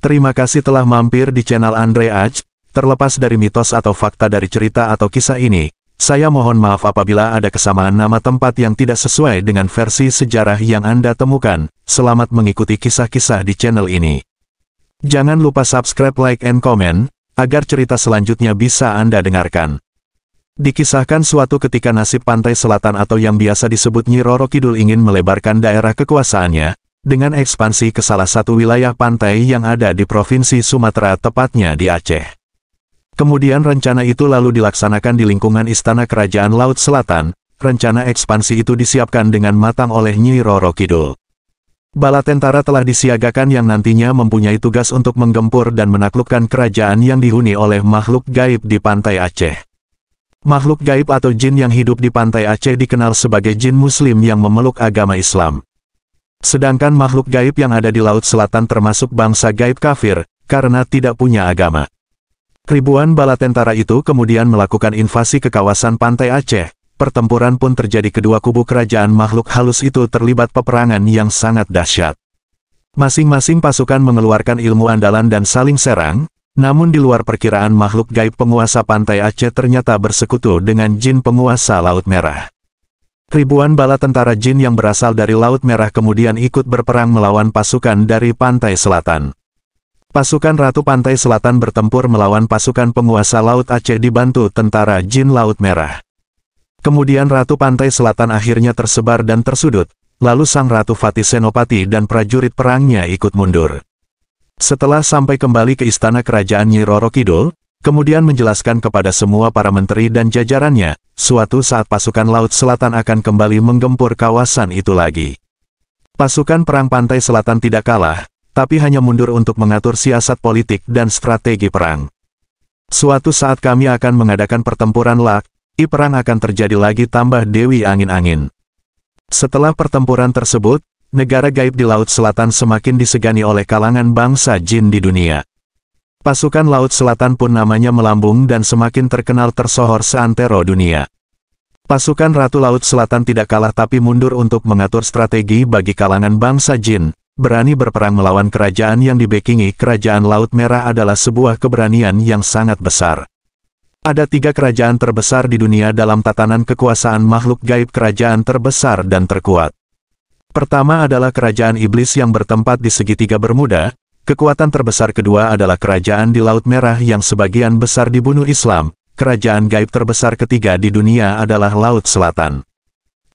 Terima kasih telah mampir di channel Andre Aj. Terlepas dari mitos atau fakta dari cerita atau kisah ini, saya mohon maaf apabila ada kesamaan nama tempat yang tidak sesuai dengan versi sejarah yang Anda temukan. Selamat mengikuti kisah-kisah di channel ini. Jangan lupa subscribe, like, and comment, agar cerita selanjutnya bisa Anda dengarkan. Dikisahkan suatu ketika nasib pantai selatan atau yang biasa disebut Nyi Kidul ingin melebarkan daerah kekuasaannya, dengan ekspansi ke salah satu wilayah pantai yang ada di Provinsi Sumatera tepatnya di Aceh. Kemudian rencana itu lalu dilaksanakan di lingkungan Istana Kerajaan Laut Selatan, rencana ekspansi itu disiapkan dengan matang oleh Nyi Roro Kidul. Bala tentara telah disiagakan yang nantinya mempunyai tugas untuk menggempur dan menaklukkan kerajaan yang dihuni oleh makhluk gaib di pantai Aceh. Makhluk gaib atau jin yang hidup di pantai Aceh dikenal sebagai jin muslim yang memeluk agama Islam. Sedangkan makhluk gaib yang ada di Laut Selatan termasuk bangsa gaib kafir, karena tidak punya agama. Ribuan bala tentara itu kemudian melakukan invasi ke kawasan pantai Aceh, pertempuran pun terjadi kedua kubu kerajaan makhluk halus itu terlibat peperangan yang sangat dahsyat. Masing-masing pasukan mengeluarkan ilmu andalan dan saling serang, namun di luar perkiraan makhluk gaib penguasa pantai Aceh ternyata bersekutu dengan jin penguasa Laut Merah. Ribuan bala tentara jin yang berasal dari Laut Merah kemudian ikut berperang melawan pasukan dari Pantai Selatan. Pasukan Ratu Pantai Selatan bertempur melawan pasukan penguasa Laut Aceh dibantu tentara jin Laut Merah. Kemudian Ratu Pantai Selatan akhirnya tersebar dan tersudut, lalu Sang Ratu Fatih Senopati dan prajurit perangnya ikut mundur. Setelah sampai kembali ke istana kerajaan Nyi Roro Kidul, kemudian menjelaskan kepada semua para menteri dan jajarannya, suatu saat pasukan Laut Selatan akan kembali menggempur kawasan itu lagi. Pasukan Perang Pantai Selatan tidak kalah, tapi hanya mundur untuk mengatur siasat politik dan strategi perang. Suatu saat kami akan mengadakan pertempuran lak, i perang akan terjadi lagi tambah Dewi Angin-Angin. Setelah pertempuran tersebut, negara gaib di Laut Selatan semakin disegani oleh kalangan bangsa jin di dunia. Pasukan Laut Selatan pun namanya melambung dan semakin terkenal tersohor seantero dunia. Pasukan Ratu Laut Selatan tidak kalah tapi mundur untuk mengatur strategi bagi kalangan bangsa Jin. Berani berperang melawan kerajaan yang dibekingi Kerajaan Laut Merah adalah sebuah keberanian yang sangat besar. Ada tiga kerajaan terbesar di dunia dalam tatanan kekuasaan makhluk gaib kerajaan terbesar dan terkuat. Pertama adalah kerajaan iblis yang bertempat di segitiga Bermuda, Kekuatan terbesar kedua adalah kerajaan di Laut Merah yang sebagian besar dibunuh Islam, kerajaan gaib terbesar ketiga di dunia adalah Laut Selatan.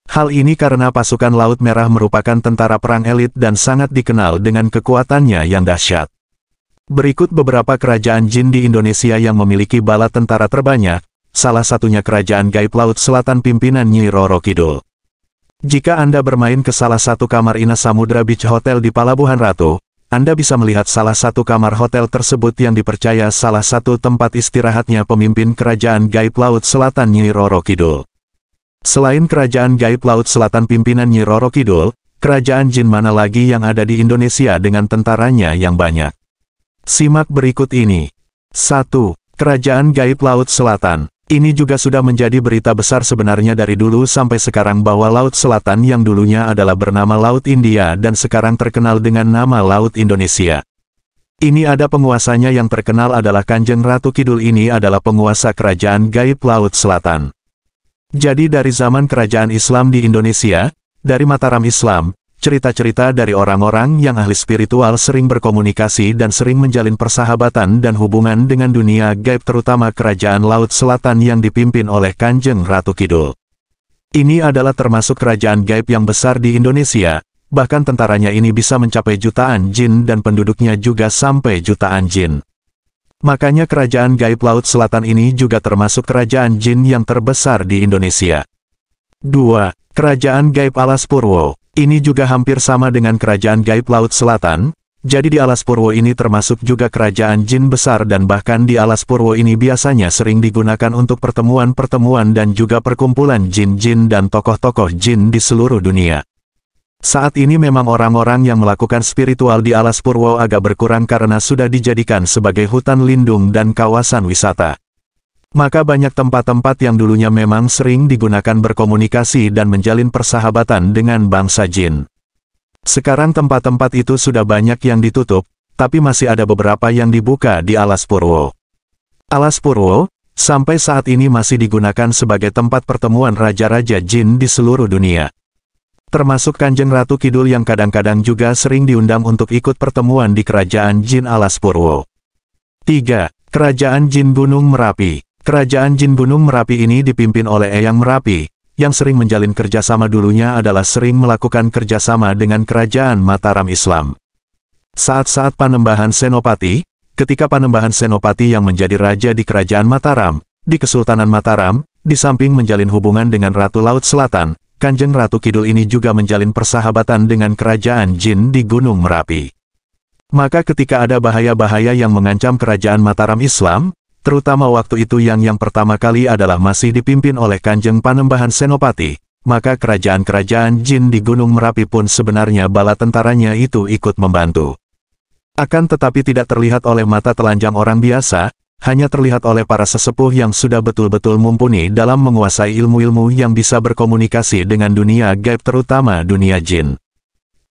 Hal ini karena pasukan Laut Merah merupakan tentara perang elit dan sangat dikenal dengan kekuatannya yang dahsyat. Berikut beberapa kerajaan jin di Indonesia yang memiliki bala tentara terbanyak, salah satunya kerajaan gaib Laut Selatan pimpinan Nyi Roro Kidul. Jika Anda bermain ke salah satu kamar Ina Samudra Beach Hotel di Palabuhan Ratu, anda bisa melihat salah satu kamar hotel tersebut yang dipercaya salah satu tempat istirahatnya pemimpin kerajaan gaib Laut Selatan Nyi Roro Kidul. Selain kerajaan gaib Laut Selatan pimpinan Nyi Roro Kidul, kerajaan jin mana lagi yang ada di Indonesia dengan tentaranya yang banyak? Simak berikut ini. 1. Kerajaan gaib Laut Selatan ini juga sudah menjadi berita besar sebenarnya dari dulu sampai sekarang bahwa Laut Selatan yang dulunya adalah bernama Laut India dan sekarang terkenal dengan nama Laut Indonesia. Ini ada penguasanya yang terkenal adalah Kanjeng Ratu Kidul ini adalah penguasa kerajaan gaib Laut Selatan. Jadi dari zaman kerajaan Islam di Indonesia, dari Mataram Islam, Cerita-cerita dari orang-orang yang ahli spiritual sering berkomunikasi dan sering menjalin persahabatan dan hubungan dengan dunia gaib terutama kerajaan Laut Selatan yang dipimpin oleh Kanjeng Ratu Kidul. Ini adalah termasuk kerajaan gaib yang besar di Indonesia, bahkan tentaranya ini bisa mencapai jutaan jin dan penduduknya juga sampai jutaan jin. Makanya kerajaan gaib Laut Selatan ini juga termasuk kerajaan jin yang terbesar di Indonesia. 2. Kerajaan Gaib Alas Purwo ini juga hampir sama dengan kerajaan gaib Laut Selatan, jadi di alas Purwo ini termasuk juga kerajaan jin besar dan bahkan di alas Purwo ini biasanya sering digunakan untuk pertemuan-pertemuan dan juga perkumpulan jin-jin dan tokoh-tokoh jin di seluruh dunia. Saat ini memang orang-orang yang melakukan spiritual di Alas Purwo agak berkurang karena sudah dijadikan sebagai hutan lindung dan kawasan wisata maka banyak tempat-tempat yang dulunya memang sering digunakan berkomunikasi dan menjalin persahabatan dengan bangsa jin. Sekarang tempat-tempat itu sudah banyak yang ditutup, tapi masih ada beberapa yang dibuka di Alas Purwo. Alas Purwo, sampai saat ini masih digunakan sebagai tempat pertemuan raja-raja jin di seluruh dunia. Termasuk Kanjeng Ratu Kidul yang kadang-kadang juga sering diundang untuk ikut pertemuan di Kerajaan Jin Alas Purwo. 3. Kerajaan Jin Gunung Merapi Kerajaan Jin Gunung Merapi ini dipimpin oleh Eyang Merapi, yang sering menjalin kerjasama dulunya adalah sering melakukan kerjasama dengan Kerajaan Mataram Islam. Saat-saat panembahan Senopati, ketika panembahan Senopati yang menjadi raja di Kerajaan Mataram, di Kesultanan Mataram, di samping menjalin hubungan dengan Ratu Laut Selatan, Kanjeng Ratu Kidul ini juga menjalin persahabatan dengan Kerajaan Jin di Gunung Merapi. Maka ketika ada bahaya-bahaya yang mengancam Kerajaan Mataram Islam, terutama waktu itu yang yang pertama kali adalah masih dipimpin oleh Kanjeng Panembahan Senopati, maka kerajaan-kerajaan jin di Gunung Merapi pun sebenarnya bala tentaranya itu ikut membantu. Akan tetapi tidak terlihat oleh mata telanjang orang biasa, hanya terlihat oleh para sesepuh yang sudah betul-betul mumpuni dalam menguasai ilmu-ilmu yang bisa berkomunikasi dengan dunia gaib terutama dunia jin.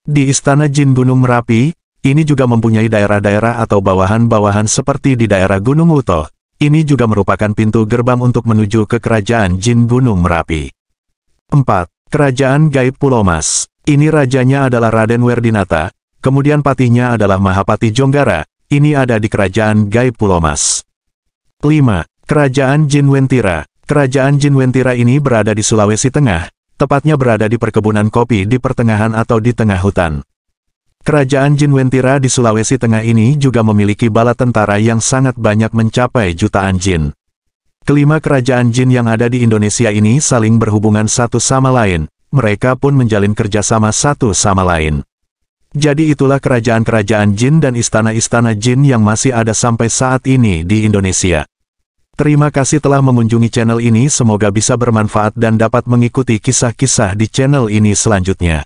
Di Istana Jin Gunung Merapi, ini juga mempunyai daerah-daerah atau bawahan-bawahan seperti di daerah Gunung Uto, ini juga merupakan pintu gerbang untuk menuju ke Kerajaan Jin Gunung Merapi. 4. Kerajaan Gaib Pulau Mas. Ini rajanya adalah Raden Werdinata, kemudian patihnya adalah Mahapati Jonggara, ini ada di Kerajaan Gaib Pulau Mas. 5. Kerajaan Jin Wentira. Kerajaan Jin Wentira ini berada di Sulawesi Tengah, tepatnya berada di perkebunan kopi di pertengahan atau di tengah hutan. Kerajaan Jinwentira di Sulawesi Tengah ini juga memiliki bala tentara yang sangat banyak mencapai jutaan jin. Kelima kerajaan jin yang ada di Indonesia ini saling berhubungan satu sama lain, mereka pun menjalin kerjasama satu sama lain. Jadi itulah kerajaan-kerajaan jin dan istana-istana jin yang masih ada sampai saat ini di Indonesia. Terima kasih telah mengunjungi channel ini semoga bisa bermanfaat dan dapat mengikuti kisah-kisah di channel ini selanjutnya.